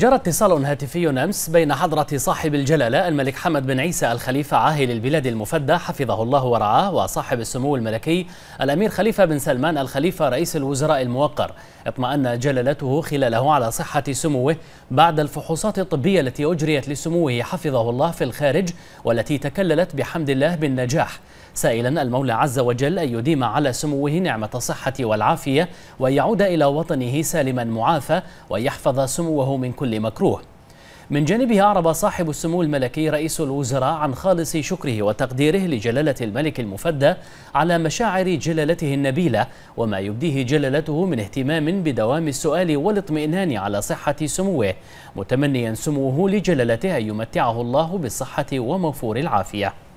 جرى اتصال هاتفي أمس بين حضرة صاحب الجلالة الملك حمد بن عيسى الخليفة عاهل البلاد المفدى حفظه الله ورعاه وصاحب السمو الملكي الأمير خليفة بن سلمان الخليفة رئيس الوزراء الموقر اطمأن جلالته خلاله على صحة سموه بعد الفحوصات الطبية التي أجريت لسموه حفظه الله في الخارج والتي تكللت بحمد الله بالنجاح سائلا المولى عز وجل أن يديم على سموه نعمة الصحة والعافية ويعود إلى وطنه سالما معافى ويحفظ سموه من كل كل مكروه من جانبه أعرب صاحب السمو الملكي رئيس الوزراء عن خالص شكره وتقديره لجلالة الملك المفدى على مشاعر جلالته النبيلة وما يبديه جلالته من اهتمام بدوام السؤال والاطمئنان على صحة سموه متمنيا سموه لجلالته أن يمتعه الله بالصحة وموفور العافية